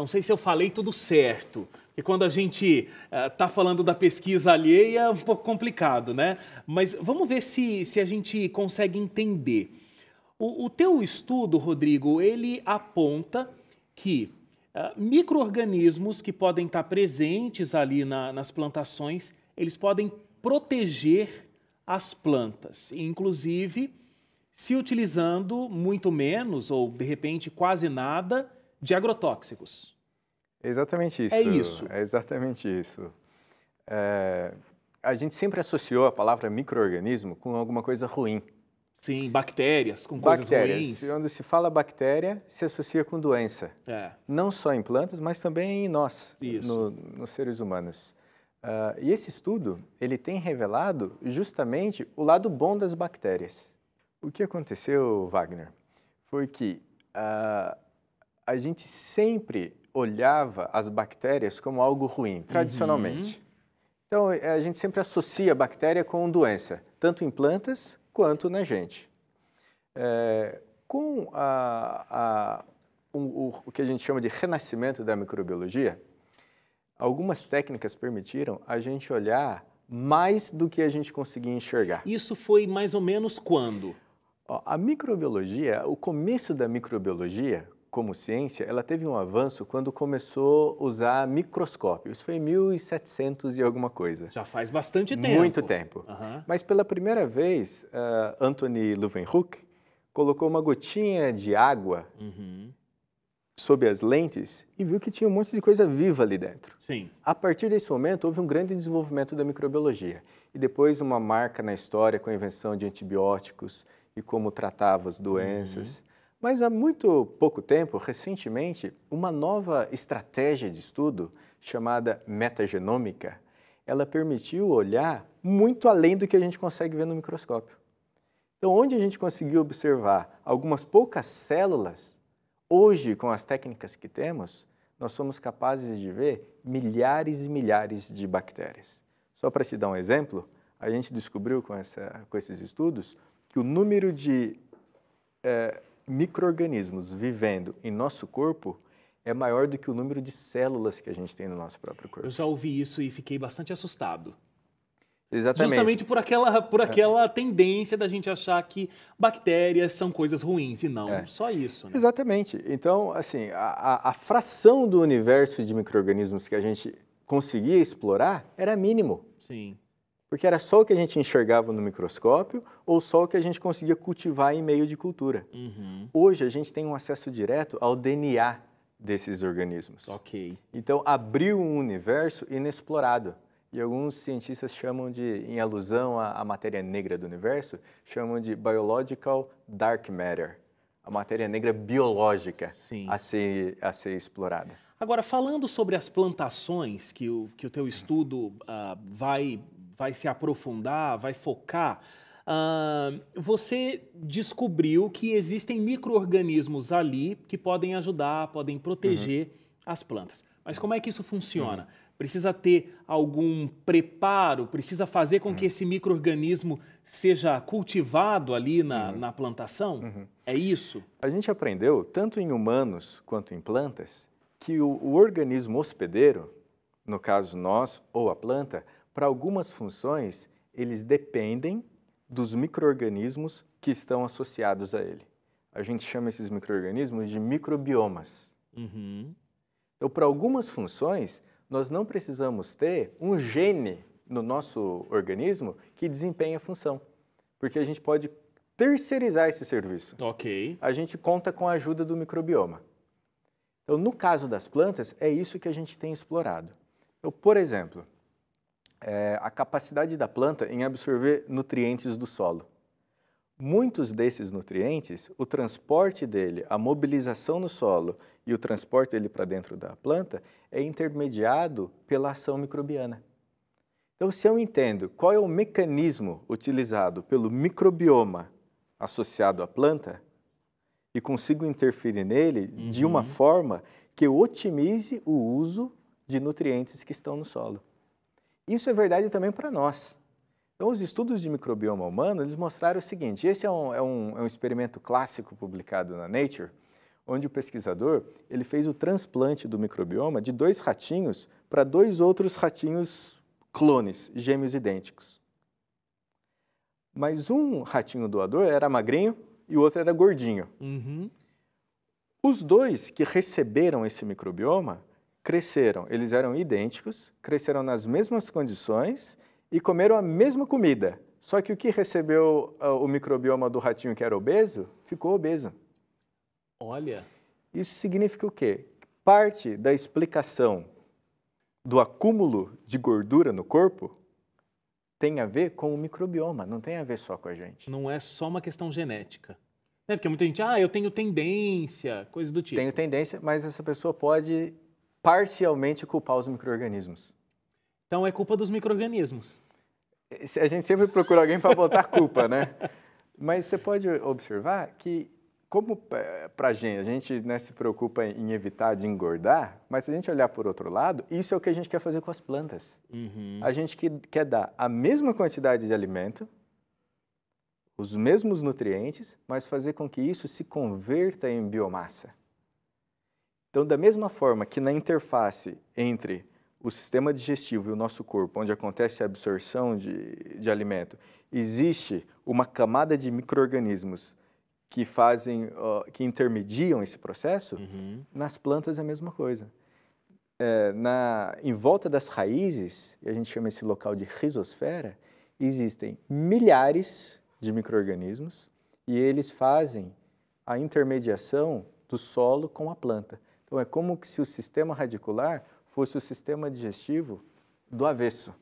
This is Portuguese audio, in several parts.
Não sei se eu falei tudo certo. E quando a gente está eh, uh, falando da pesquisa alheia, é um pouco complicado, né? Mas vamos ver se, se a gente consegue entender. O, o teu estudo, Rodrigo, ele aponta que uh, micro-organismos que podem estar presentes ali na, nas plantações, eles podem proteger as plantas, inclusive se utilizando muito menos ou de repente quase nada de agrotóxicos. exatamente é isso. É isso. É exatamente isso. É, a gente sempre associou a palavra microorganismo com alguma coisa ruim. Sim, bactérias, com bactérias. coisas ruins. Quando se fala bactéria, se associa com doença. É. Não só em plantas, mas também em nós, no, nos seres humanos. Uh, e esse estudo, ele tem revelado justamente o lado bom das bactérias. O que aconteceu, Wagner, foi que ah, a gente sempre olhava as bactérias como algo ruim, tradicionalmente. Uhum. Então, eh, a gente sempre associa a bactéria com doença, tanto em plantas quanto na gente. É, com a, a, o, o que a gente chama de renascimento da microbiologia, algumas técnicas permitiram a gente olhar mais do que a gente conseguia enxergar. Isso foi mais ou menos quando? A microbiologia, o começo da microbiologia como ciência, ela teve um avanço quando começou a usar microscópio. Isso foi em 1700 e alguma coisa. Já faz bastante tempo. Muito tempo. Uhum. Mas pela primeira vez, uh, Anthony Leeuwenhoek colocou uma gotinha de água uhum. sob as lentes e viu que tinha um monte de coisa viva ali dentro. Sim. A partir desse momento, houve um grande desenvolvimento da microbiologia. E depois uma marca na história com a invenção de antibióticos e como tratava as doenças. Uhum. Mas há muito pouco tempo, recentemente, uma nova estratégia de estudo chamada metagenômica, ela permitiu olhar muito além do que a gente consegue ver no microscópio. Então, onde a gente conseguiu observar algumas poucas células, hoje, com as técnicas que temos, nós somos capazes de ver milhares e milhares de bactérias. Só para te dar um exemplo, a gente descobriu com, essa, com esses estudos que o número de eh, microorganismos vivendo em nosso corpo é maior do que o número de células que a gente tem no nosso próprio corpo. Eu já ouvi isso e fiquei bastante assustado. Exatamente. Justamente por aquela, por é. aquela é. tendência da gente achar que bactérias são coisas ruins e não é. só isso. Né? Exatamente. Então, assim, a, a fração do universo de micro-organismos que a gente conseguia explorar era mínimo. Sim. Porque era só o que a gente enxergava no microscópio ou só o que a gente conseguia cultivar em meio de cultura. Uhum. Hoje a gente tem um acesso direto ao DNA desses organismos. Ok. Então abriu um universo inexplorado. E alguns cientistas chamam de, em alusão à, à matéria negra do universo, chamam de biological dark matter, a matéria negra biológica Sim. a ser a ser explorada. Agora falando sobre as plantações que o que o teu estudo uh, vai vai se aprofundar, vai focar, uh, você descobriu que existem micro-organismos ali que podem ajudar, podem proteger uhum. as plantas. Mas como é que isso funciona? Uhum. Precisa ter algum preparo? Precisa fazer com uhum. que esse microorganismo seja cultivado ali na, uhum. na plantação? Uhum. É isso? A gente aprendeu, tanto em humanos quanto em plantas, que o, o organismo hospedeiro, no caso nós ou a planta, para algumas funções, eles dependem dos microorganismos que estão associados a ele. A gente chama esses microorganismos de microbiomas. Uhum. Então, para algumas funções, nós não precisamos ter um gene no nosso organismo que desempenhe a função, porque a gente pode terceirizar esse serviço. Ok. A gente conta com a ajuda do microbioma. Então, no caso das plantas, é isso que a gente tem explorado. Então, por exemplo, é, a capacidade da planta em absorver nutrientes do solo. Muitos desses nutrientes, o transporte dele, a mobilização no solo e o transporte dele para dentro da planta é intermediado pela ação microbiana. Então, se eu entendo qual é o mecanismo utilizado pelo microbioma associado à planta e consigo interferir nele uhum. de uma uhum. forma que eu otimize o uso de nutrientes que estão no solo. Isso é verdade também para nós. Então, os estudos de microbioma humano eles mostraram o seguinte: esse é um, é um, é um experimento clássico publicado na Nature, onde o pesquisador ele fez o transplante do microbioma de dois ratinhos para dois outros ratinhos clones, gêmeos idênticos. Mas um ratinho doador era magrinho e o outro era gordinho. Uhum. Os dois que receberam esse microbioma cresceram. Eles eram idênticos, cresceram nas mesmas condições e comeram a mesma comida. Só que o que recebeu uh, o microbioma do ratinho que era obeso, ficou obeso. Olha. Isso significa o quê? Parte da explicação do acúmulo de gordura no corpo tem a ver com o microbioma, não tem a ver só com a gente. Não é só uma questão genética. Né? Porque muita gente, ah, eu tenho tendência, coisa do tipo. Tenho tendência, mas essa pessoa pode parcialmente culpar os micro-organismos. Então é culpa dos micro-organismos. A gente sempre procura alguém para botar culpa, né? Mas você pode observar que, como eh, para a gente, a gente né, se preocupa em evitar de engordar, mas se a gente olhar por outro lado, isso é o que a gente quer fazer com as plantas. Uhum. A gente quer dar a mesma quantidade de alimento, os mesmos nutrientes, mas fazer com que isso se converta em biomassa. Então, da mesma forma que na interface entre o sistema digestivo e o nosso corpo, onde acontece a absorção de, de alimento, existe uma camada de micro-organismos que fazem, uh, que intermediam esse processo, uhum. nas plantas é a mesma coisa. É, na, em volta das raízes, a gente chama esse local de risosfera, existem milhares de micro-organismos e eles fazem a intermediação do solo com a planta. Então é como se o sistema radicular fosse o sistema digestivo do avesso.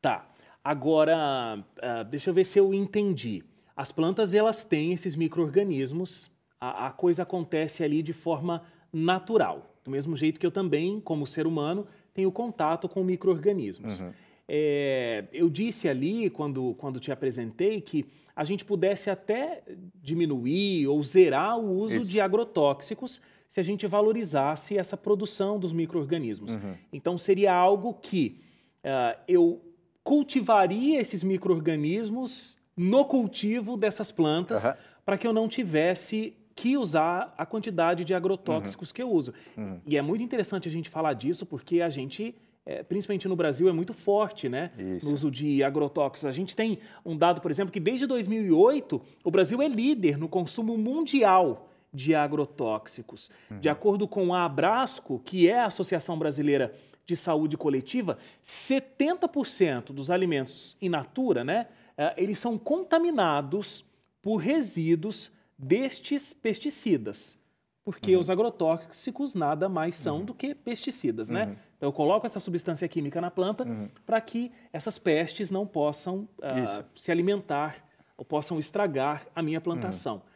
Tá. Agora, uh, deixa eu ver se eu entendi. As plantas elas têm esses micro-organismos, a, a, coisa acontece ali de forma natural. Do mesmo jeito que eu também, como ser humano, tenho contato com micro-organismos. Uhum. É, eu disse ali, quando, quando te apresentei, que a gente pudesse até diminuir ou zerar o uso Isso. de agrotóxicos, se a gente valorizasse essa produção dos micro-organismos. Uhum. Então, seria algo que uh, eu cultivaria esses micro-organismos no cultivo dessas plantas uhum. para que eu não tivesse que usar a quantidade de agrotóxicos uhum. que eu uso. Uhum. E é muito interessante a gente falar disso porque a gente é, principalmente no Brasil, é muito forte né, no uso de agrotóxicos. A gente tem um dado, por exemplo, que desde 2008 o Brasil é líder no consumo mundial de agrotóxicos. Uhum. De acordo com a Abrasco, que é a Associação Brasileira de Saúde Coletiva, 70% dos alimentos in natura, né, eh, eles são contaminados por resíduos destes pesticidas. Porque uhum. os agrotóxicos nada mais são uhum. do que pesticidas, né? Uhum. Então eu coloco essa substância química na planta uhum. para que essas pestes não possam uh, se alimentar ou possam estragar a minha plantação. Uhum.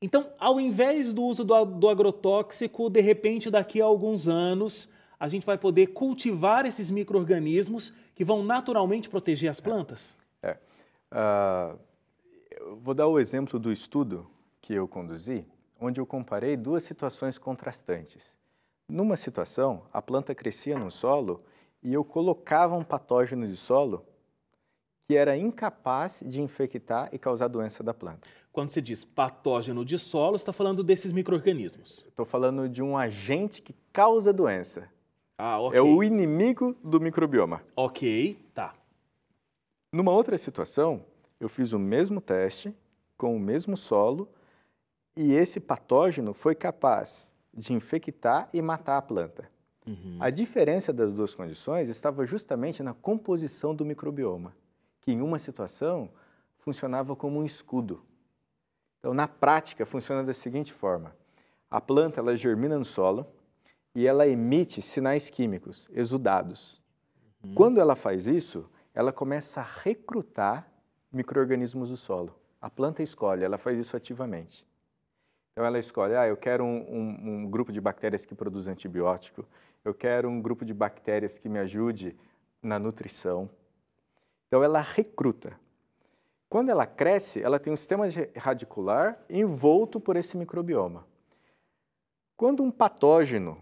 Então, ao invés do uso do, do agrotóxico, de repente, daqui a alguns anos, a gente vai poder cultivar esses micro-organismos que vão naturalmente proteger as é. plantas? É. é. Uh, eu vou dar o exemplo do estudo que eu conduzi, onde eu comparei duas situações contrastantes. Numa situação, a planta crescia no solo e eu colocava um patógeno de solo que era incapaz de infectar e causar doença da planta. Quando se diz patógeno de solo, está falando desses micro-organismos. Estou falando de um agente que causa doença. Ah, ok. É o inimigo do microbioma. Ok, tá. Numa outra situação, eu fiz o mesmo teste com o mesmo solo e esse patógeno foi capaz de infectar e matar a planta. Uhum. A diferença das duas condições estava justamente na composição do microbioma, que em uma situação funcionava como um escudo então, na prática, funciona da seguinte forma: a planta ela germina no solo e ela emite sinais químicos, exudados. Uhum. Quando ela faz isso, ela começa a recrutar microorganismos do solo. A planta escolhe, ela faz isso ativamente. Então ela escolhe, ah, eu quero um, um, um, grupo de bactérias que produz antibiótico, eu quero um grupo de bactérias que me ajude na nutrição. Então ela recruta. Quando ela cresce, ela tem um sistema radicular envolto por esse microbioma. Quando um patógeno,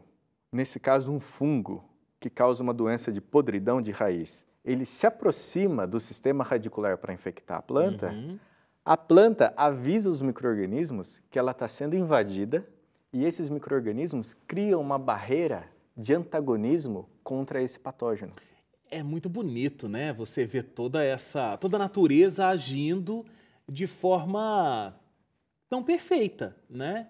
nesse caso um fungo, que causa uma doença de podridão de raiz, ele se aproxima do sistema radicular para infectar a planta, uhum. a planta avisa os micro-organismos que ela está sendo invadida e esses micro-organismos criam uma barreira de antagonismo contra esse patógeno é muito bonito, né? Você vê toda essa, toda a natureza agindo de forma tão perfeita, né?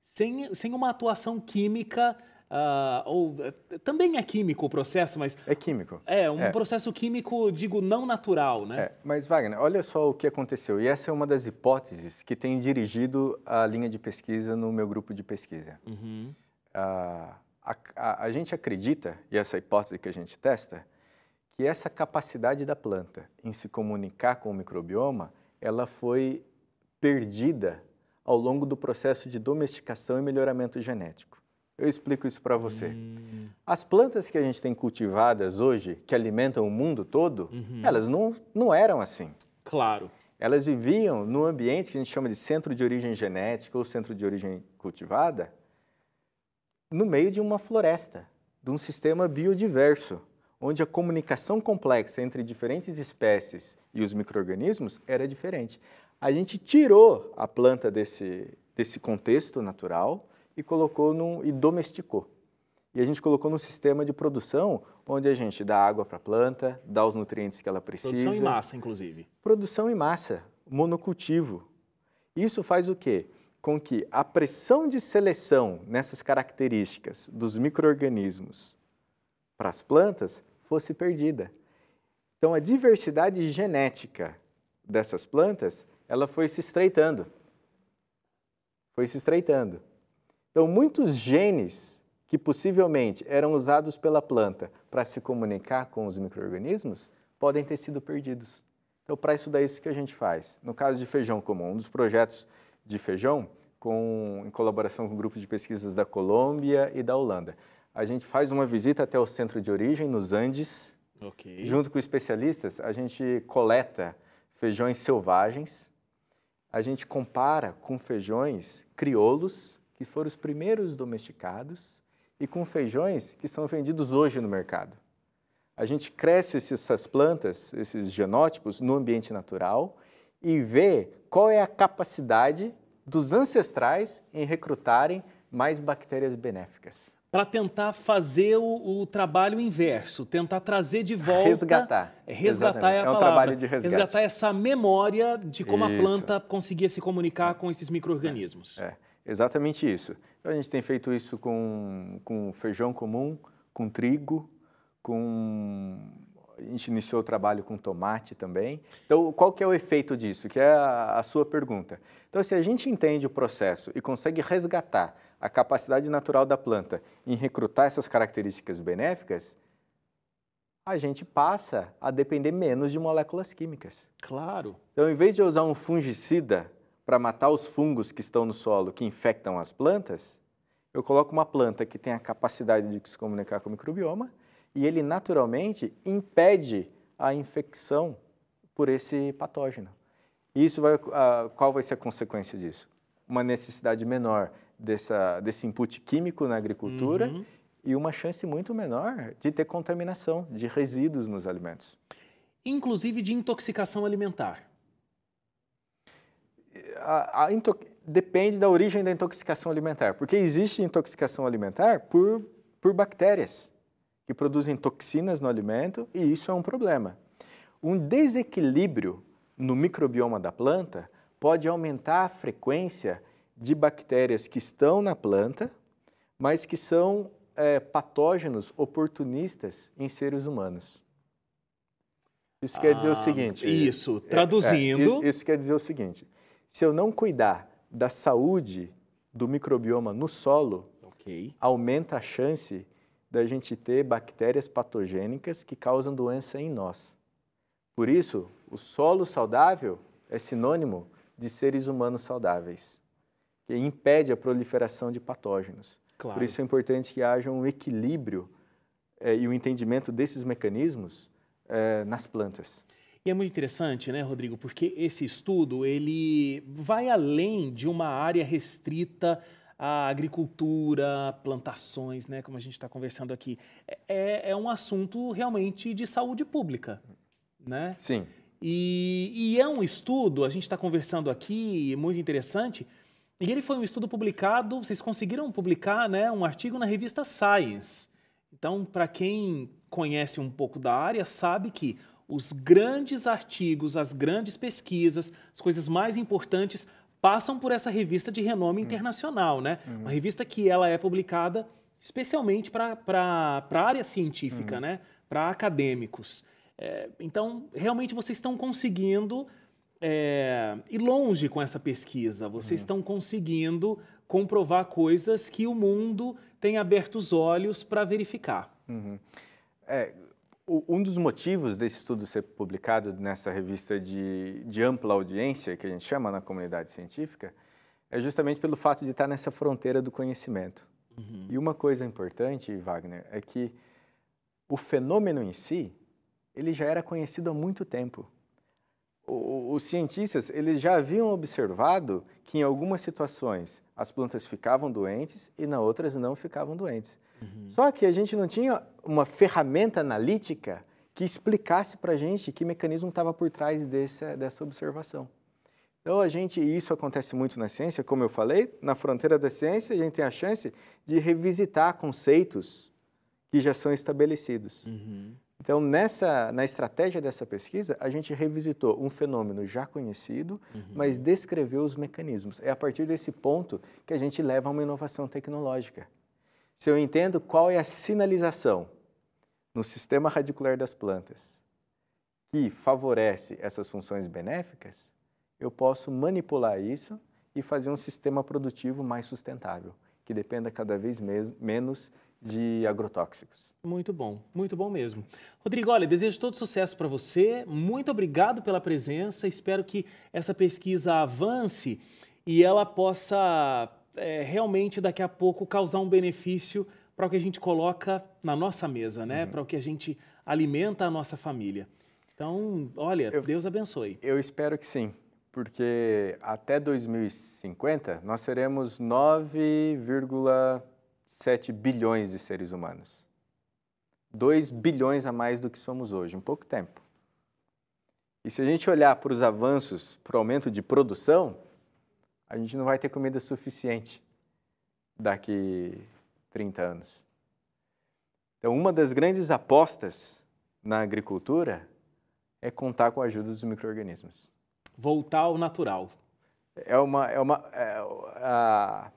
Sem, sem uma atuação química Uh, ou eh, também é químico o processo, mas é químico. É um é. processo químico, digo, não natural, né? É. Mas Wagner, olha só o que aconteceu. E essa é uma das hipóteses que tem dirigido a linha de pesquisa no meu grupo de pesquisa. Uhum. Uh, a, a, a gente acredita e essa é hipótese que a gente testa que essa capacidade da planta em se comunicar com o microbioma, ela foi perdida ao longo do processo de domesticação e melhoramento genético. Eu explico isso para você. Hum. As plantas que a gente tem cultivadas hoje, que alimentam o mundo todo, uhum. elas não, não eram assim. Claro. Elas viviam no ambiente que a gente chama de centro de origem genética ou centro de origem cultivada, no meio de uma floresta, de um sistema biodiverso onde a comunicação complexa entre diferentes espécies e os micro-organismos era diferente. A gente tirou a planta desse, desse contexto natural e colocou num, e domesticou. E a gente colocou num sistema de produção onde a gente dá água para a planta, dá os nutrientes que ela precisa. Produção em massa, inclusive. Produção em massa, monocultivo. Isso faz o quê? Com que a pressão de seleção nessas características dos micro-organismos para as plantas fosse perdida. Então a diversidade genética dessas plantas, ela foi se estreitando. Foi se estreitando. Então muitos genes que possivelmente eram usados pela planta para se comunicar com os microrganismos podem ter sido perdidos. Então para isso é isso que a gente faz. No caso de feijão comum, um dos projetos de feijão com, em colaboração com grupos de pesquisas da Colômbia e da Holanda a gente faz uma visita até o centro de origem, nos Andes. Okay. Junto com especialistas, a gente coleta feijões selvagens, a gente compara com feijões crioulos, que foram os primeiros domesticados, e com feijões que são vendidos hoje no mercado. A gente cresce essas plantas, esses genótipos, no ambiente natural e vê qual é a capacidade dos ancestrais em recrutarem mais bactérias benéficas para tentar fazer o, o, trabalho inverso, tentar trazer de volta. Resgatar. É, resgatar é a é um palavra. trabalho de resgate. Resgatar essa memória de como isso. a planta conseguia se comunicar com esses micro-organismos. É. é. Exatamente isso. Então, a gente tem feito isso com, com feijão comum, com trigo, com a gente iniciou o trabalho com tomate também. Então, qual que é o efeito disso? Que é a, a, sua pergunta. Então, se a gente entende o processo e consegue resgatar a capacidade natural da planta em recrutar essas características benéficas, a gente passa a depender menos de moléculas químicas. Claro. Então, em vez de usar um fungicida para matar os fungos que estão no solo que infectam as plantas, eu coloco uma planta que tem a capacidade de se comunicar com o microbioma e ele naturalmente impede a infecção por esse patógeno. E isso vai, ah, qual vai ser a consequência disso? Uma necessidade menor dessa, desse input químico na agricultura uhum. e uma chance muito menor de ter contaminação de resíduos nos alimentos. Inclusive de intoxicação alimentar. A, a into... Depende da origem da intoxicação alimentar, porque existe intoxicação alimentar por, por bactérias que produzem toxinas no alimento e isso é um problema. Um desequilíbrio no microbioma da planta pode aumentar a frequência de bactérias que estão na planta, mas que são é, patógenos oportunistas em seres humanos. Isso ah, quer dizer o ah, seguinte. É, isso, é, é, traduzindo. É, isso quer dizer o seguinte: se eu não cuidar da saúde do microbioma no solo, okay. aumenta a chance da gente ter bactérias patogênicas que causam doença em nós. Por isso, o solo saudável é sinônimo de seres humanos saudáveis que impede a proliferação de patógenos. Claro. Por isso é importante que haja um equilíbrio é, e o um entendimento desses mecanismos é, nas plantas. E é muito interessante, né, Rodrigo, porque esse estudo ele vai além de uma área restrita à agricultura, plantações, né, como a gente está conversando aqui. É, é, é, um assunto realmente de saúde pública, né? Sim. E, e é um estudo, a gente está conversando aqui, muito interessante, e ele foi um estudo publicado, vocês conseguiram publicar né, um artigo na revista Science. Então, para quem conhece um pouco da área, sabe que os grandes artigos, as grandes pesquisas, as coisas mais importantes passam por essa revista de renome hum. internacional, né? Uhum. Uma revista que ela é publicada especialmente para a área científica, uhum. né? Para acadêmicos. É, então, realmente vocês estão conseguindo é, ir longe com essa pesquisa. Vocês uhum. estão conseguindo comprovar coisas que o mundo tem aberto os olhos para verificar. Uhum. É, um dos motivos desse estudo ser publicado nessa revista de, de, ampla audiência, que a gente chama na comunidade científica, é justamente pelo fato de estar nessa fronteira do conhecimento. Uhum. E uma coisa importante, Wagner, é que o fenômeno em si, ele já era conhecido há muito tempo os cientistas eles já haviam observado que em algumas situações as plantas ficavam doentes e na outras não ficavam doentes. Uhum. Só que a gente não tinha uma ferramenta analítica que explicasse para a gente que mecanismo estava por trás dessa, dessa observação. Então a gente, isso acontece muito na ciência, como eu falei, na fronteira da ciência a gente tem a chance de revisitar conceitos que já são estabelecidos. Uhum. Então, nessa, na estratégia dessa pesquisa, a gente revisitou um fenômeno já conhecido, uhum. mas descreveu os mecanismos. É a partir desse ponto que a gente leva a uma inovação tecnológica. Se eu entendo qual é a sinalização no sistema radicular das plantas que favorece essas funções benéficas, eu posso manipular isso e fazer um sistema produtivo mais sustentável, que dependa cada vez menos de agrotóxicos. Muito bom, muito bom mesmo. Rodrigo, olha, desejo todo sucesso para você. Muito obrigado pela presença. Espero que essa pesquisa avance e ela possa é, realmente daqui a pouco causar um benefício para o que a gente coloca na nossa mesa, né? Uhum. Para o que a gente alimenta a nossa família. Então, olha, eu, Deus abençoe. Eu espero que sim, porque até 2050 nós seremos 9, 7 bilhões de seres humanos. 2 bilhões a mais do que somos hoje, em pouco tempo. E se a gente olhar para os avanços, para o aumento de produção, a gente não vai ter comida suficiente daqui 30 anos. Então, uma das grandes apostas na agricultura é contar com a ajuda dos micro-organismos. Voltar ao natural. É uma. É uma é, a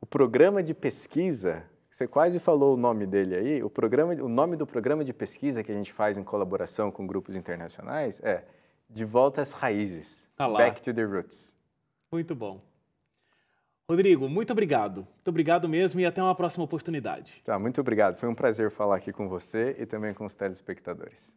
o programa de pesquisa, você quase falou o nome dele aí, o, programa, o nome do programa de pesquisa que a gente faz em colaboração com grupos internacionais é De Volta às Raízes, ah Back to the Roots. Muito bom. Rodrigo, muito obrigado. Muito obrigado mesmo e até uma próxima oportunidade. Tá, muito obrigado. Foi um prazer falar aqui com você e também com os telespectadores.